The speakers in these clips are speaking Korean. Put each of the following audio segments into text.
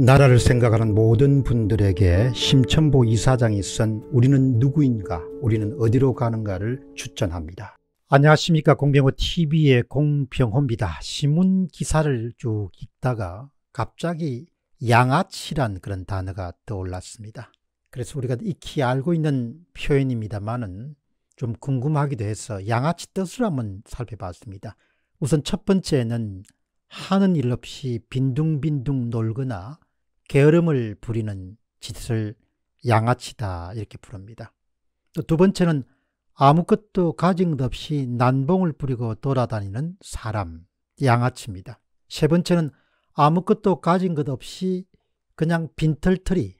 나라를 생각하는 모든 분들에게 심천보 이사장이 쓴 우리는 누구인가 우리는 어디로 가는가를 추천합니다. 안녕하십니까 공병호TV의 공병호입니다. 신문 기사를 쭉 읽다가 갑자기 양아치란 그런 단어가 떠올랐습니다. 그래서 우리가 익히 알고 있는 표현입니다만은 좀 궁금하기도 해서 양아치 뜻을 한번 살펴봤습니다. 우선 첫 번째는 하는 일 없이 빈둥빈둥 놀거나 게으름을 부리는 짓을 양아치다 이렇게 부릅니다. 또 두 번째는 아무것도 가진 것 없이 난봉을 부리고 돌아다니는 사람, 양아치입니다. 세 번째는 아무것도 가진 것 없이 그냥 빈털터리,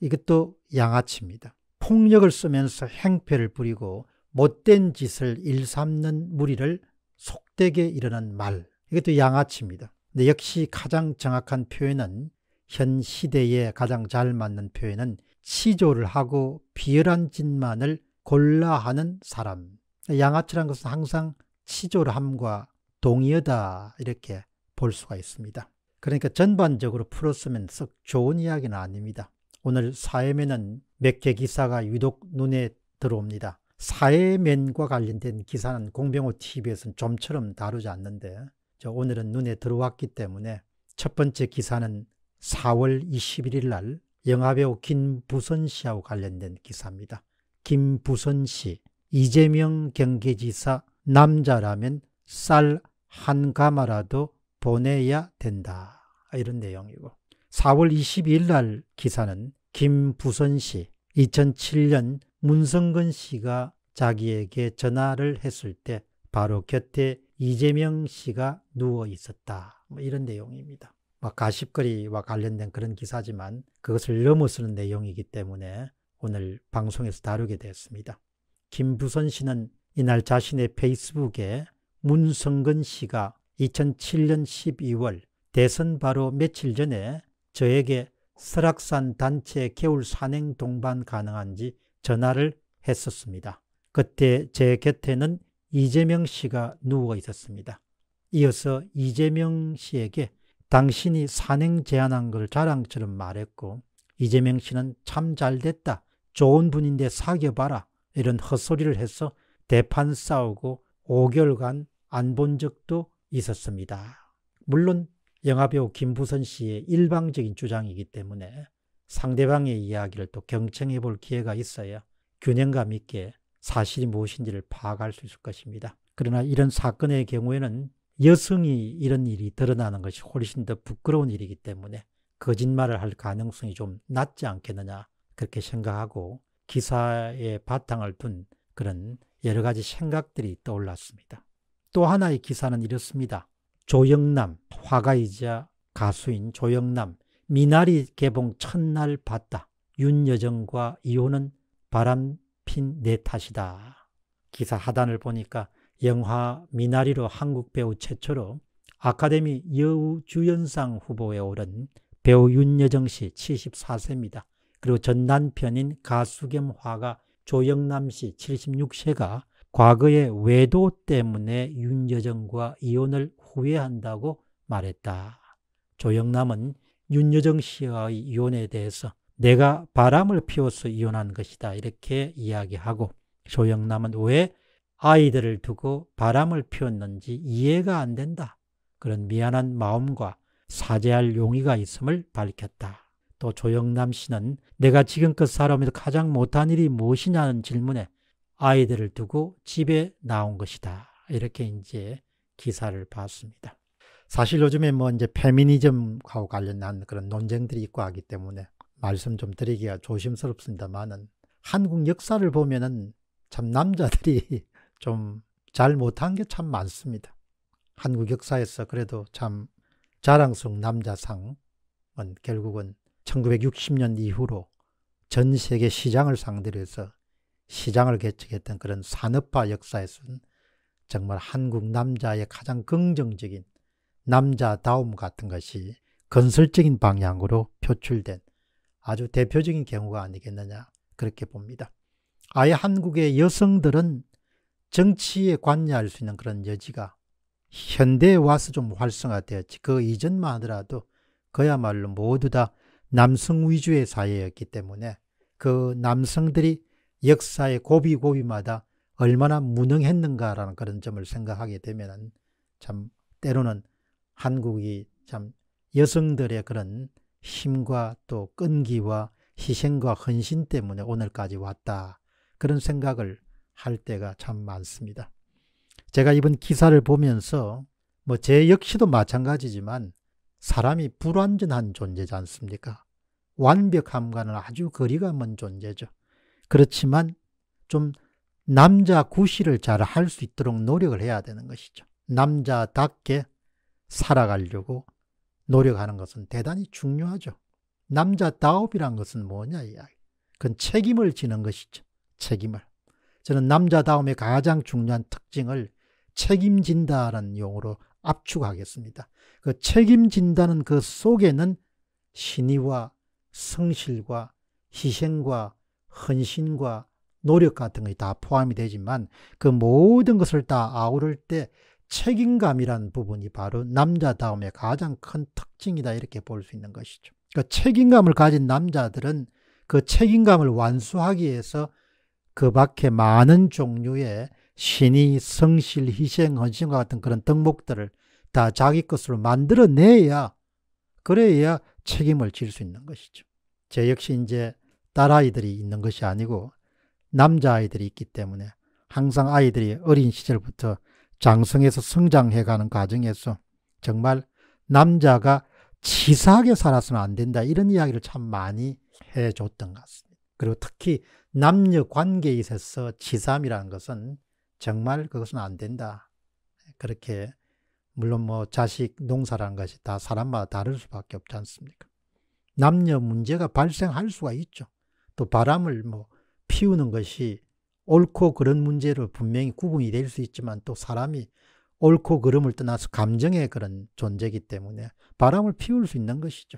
이것도 양아치입니다. 폭력을 쓰면서 행패를 부리고 못된 짓을 일삼는 무리를 속되게 이르는 말, 이것도 양아치입니다. 근데 역시 가장 정확한 표현은 현 시대에 가장 잘 맞는 표현은 치조를 하고 비열한 짓만을 골라 하는 사람. 양아치란 것은 항상 치졸함과 동의어다 이렇게 볼 수가 있습니다. 그러니까 전반적으로 풀었으면 썩 좋은 이야기는 아닙니다. 오늘 사회면은 몇 개 기사가 유독 눈에 들어옵니다. 사회면과 관련된 기사는 공병호TV에서는 좀처럼 다루지 않는데 저 오늘은 눈에 들어왔기 때문에 첫 번째 기사는 4월 21일 날 영화배우 김부선 씨하고 관련된 기사입니다. 김부선 씨, 이재명 경기지사 남자라면 쌀 한 가마라도 보내야 된다. 이런 내용이고 4월 22일 날 기사는 김부선 씨, 2007년 문성근 씨가 자기에게 전화를 했을 때 바로 곁에 이재명 씨가 누워 있었다. 뭐 이런 내용입니다. 뭐 가십거리와 관련된 그런 기사지만 그것을 넘어서는 내용이기 때문에 오늘 방송에서 다루게 되었습니다. 김부선 씨는 이날 자신의 페이스북에 문성근 씨가 2007년 12월 대선 바로 며칠 전에 저에게 설악산 단체 겨울 산행 동반 가능한지 전화를 했었습니다. 그때 제 곁에는 이재명 씨가 누워 있었습니다. 이어서 이재명 씨에게 당신이 산행 제안한 걸 자랑처럼 말했고 이재명 씨는 참 잘됐다. 좋은 분인데 사귀어봐라. 이런 헛소리를 해서 대판 싸우고 5개월간 안 본 적도 있었습니다. 물론 영화배우 김부선 씨의 일방적인 주장이기 때문에 상대방의 이야기를 또 경청해 볼 기회가 있어야 균형감 있게 사실이 무엇인지를 파악할 수 있을 것입니다. 그러나 이런 사건의 경우에는 여성이 이런 일이 드러나는 것이 훨씬 더 부끄러운 일이기 때문에 거짓말을 할 가능성이 좀 낮지 않겠느냐 그렇게 생각하고 기사에 바탕을 둔 그런 여러 가지 생각들이 떠올랐습니다. 또 하나의 기사는 이렇습니다. 조영남 화가이자 가수인 조영남 미나리 개봉 첫날 봤다. 윤여정과 이혼은 바람핀 내 탓이다. 기사 하단을 보니까 영화 미나리로 한국 배우 최초로 아카데미 여우 주연상 후보에 오른 배우 윤여정 씨 74세입니다. 그리고 전 남편인 가수 겸 화가 조영남 씨 76세가 과거의 외도 때문에 윤여정과 이혼을 후회한다고 말했다. 조영남은 윤여정 씨와의 이혼에 대해서 내가 바람을 피워서 이혼한 것이다 이렇게 이야기하고 조영남은 왜 아이들을 두고 바람을 피웠는지 이해가 안 된다. 그런 미안한 마음과 사죄할 용의가 있음을 밝혔다. 또 조영남 씨는 내가 지금껏 살아오면서 그 가장 못한 일이 무엇이냐는 질문에 아이들을 두고 집에 나온 것이다. 이렇게 이제 기사를 봤습니다. 사실 요즘에 뭐 이제 페미니즘하고 관련한 그런 논쟁들이 있고 하기 때문에 말씀 좀 드리기가 조심스럽습니다만은 한국 역사를 보면은 참 남자들이 좀잘 못한 게 참 많습니다. 한국 역사에서 그래도 참자랑스 남자상은 결국은 1960년 이후로 전 세계 시장을 상대로 해서 시장을 개척했던 그런 산업화 역사에서는 정말 한국 남자의 가장 긍정적인 남자다움 같은 것이 건설적인 방향으로 표출된 아주 대표적인 경우가 아니겠느냐 그렇게 봅니다. 아예 한국의 여성들은 정치에 관여할 수 있는 그런 여지가 현대에 와서 좀 활성화되었지. 그 이전만 하더라도 그야말로 모두 다 남성 위주의 사회였기 때문에 그 남성들이 역사의 고비고비마다 얼마나 무능했는가라는 그런 점을 생각하게 되면 참 때로는 한국이 참 여성들의 그런 힘과 또 끈기와 희생과 헌신 때문에 오늘까지 왔다. 그런 생각을 할 때가 참 많습니다. 제가 이번 기사를 보면서 뭐 제 역시도 마찬가지지만 사람이 불완전한 존재지 않습니까? 완벽함과는 아주 거리가 먼 존재죠. 그렇지만 좀 남자 구실을 잘 할 수 있도록 노력을 해야 되는 것이죠. 남자답게 살아가려고 노력하는 것은 대단히 중요하죠. 남자다움이란 것은 뭐냐 이야기. 그건 책임을 지는 것이죠. 책임을. 저는 남자다움의 가장 중요한 특징을 책임진다는 용어로 압축하겠습니다. 그 책임진다는 그 속에는 신의와 성실과 희생과 헌신과 노력 같은 것이 다 포함이 되지만 그 모든 것을 다 아우를 때 책임감이라는 부분이 바로 남자다움의 가장 큰 특징이다 이렇게 볼 수 있는 것이죠. 그 책임감을 가진 남자들은 그 책임감을 완수하기 위해서 그 밖에 많은 종류의 신이 성실, 희생, 헌신과 같은 그런 덕목들을 다 자기 것으로 만들어내야 그래야 책임을 질 수 있는 것이죠. 제 역시 이제 딸아이들이 있는 것이 아니고 남자아이들이 있기 때문에 항상 아이들이 어린 시절부터 장성해서 성장해가는 과정에서 정말 남자가 치사하게 살아서는 안 된다 이런 이야기를 참 많이 해줬던 것 같습니다. 그리고 특히 남녀 관계에 있어서 치삼이라는 것은 정말 그것은 안 된다. 그렇게 물론 뭐 자식 농사라는 것이 다 사람마다 다를 수밖에 없지 않습니까? 남녀 문제가 발생할 수가 있죠. 또 바람을 뭐 피우는 것이 옳고 그런 문제로 분명히 구분이 될 수 있지만 또 사람이 옳고 그름을 떠나서 감정의 그런 존재이기 때문에 바람을 피울 수 있는 것이죠.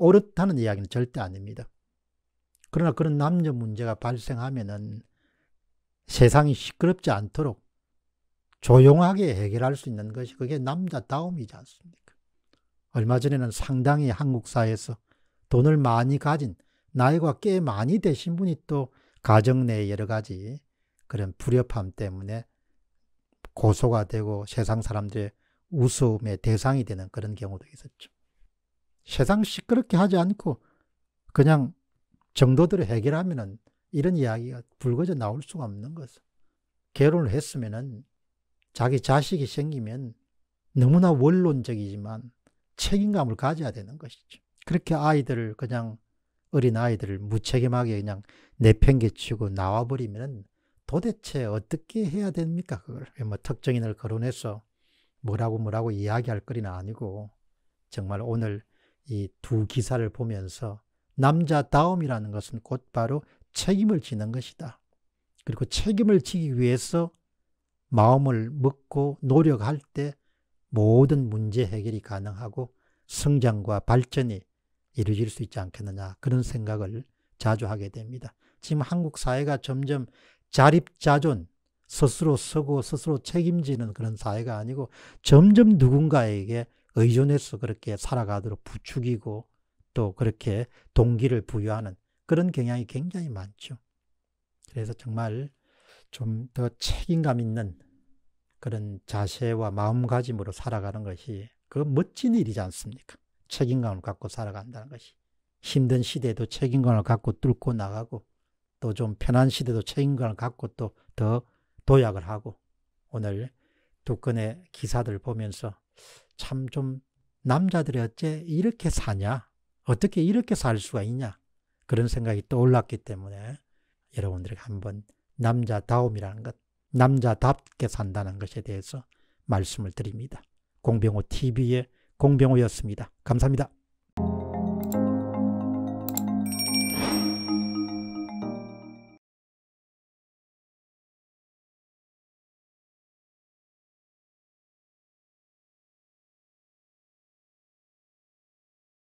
옳다는 이야기는 절대 아닙니다. 그러나 그런 남녀 문제가 발생하면은 세상이 시끄럽지 않도록 조용하게 해결할 수 있는 것이 그게 남자다움이지 않습니까? 얼마 전에는 상당히 한국 사회에서 돈을 많이 가진 나이가 꽤 많이 되신 분이 또 가정 내 여러 가지 그런 불협함 때문에 고소가 되고 세상 사람들의 우스움의 대상이 되는 그런 경우도 있었죠. 세상 시끄럽게 하지 않고 그냥 정도대로 해결하면은 이런 이야기가 불거져 나올 수가 없는 것은 결혼을 했으면은 자기 자식이 생기면 너무나 원론적이지만 책임감을 가져야 되는 것이죠. 그렇게 아이들을 그냥 어린 아이들을 무책임하게 그냥 내팽개치고 나와버리면 도대체 어떻게 해야 됩니까? 그걸 뭐 특정인을 거론해서 뭐라고 뭐라고 이야기할 거리는 아니고 정말 오늘 이 두 기사를 보면서 남자다움이라는 것은 곧바로 책임을 지는 것이다. 그리고 책임을 지기 위해서 마음을 먹고 노력할 때 모든 문제 해결이 가능하고 성장과 발전이 이루어질 수 있지 않겠느냐 그런 생각을 자주 하게 됩니다. 지금 한국 사회가 점점 자립자존 스스로 서고 스스로 책임지는 그런 사회가 아니고 점점 누군가에게 의존해서 그렇게 살아가도록 부추기고 또 그렇게 동기를 부여하는 그런 경향이 굉장히 많죠. 그래서 정말 좀 더 책임감 있는 그런 자세와 마음가짐으로 살아가는 것이 그 멋진 일이지 않습니까? 책임감을 갖고 살아간다는 것이. 힘든 시대에도 책임감을 갖고 뚫고 나가고 또 좀 편한 시대도 책임감을 갖고 또 더 도약을 하고 오늘 두 건의 기사들 보면서 참 좀 남자들이 어째 이렇게 사냐 어떻게 이렇게 살 수가 있냐 그런 생각이 떠올랐기 때문에 여러분들에게 한번 남자다움이라는 것, 남자답게 산다는 것에 대해서 말씀을 드립니다. 공병호 TV의 공병호였습니다. 감사합니다.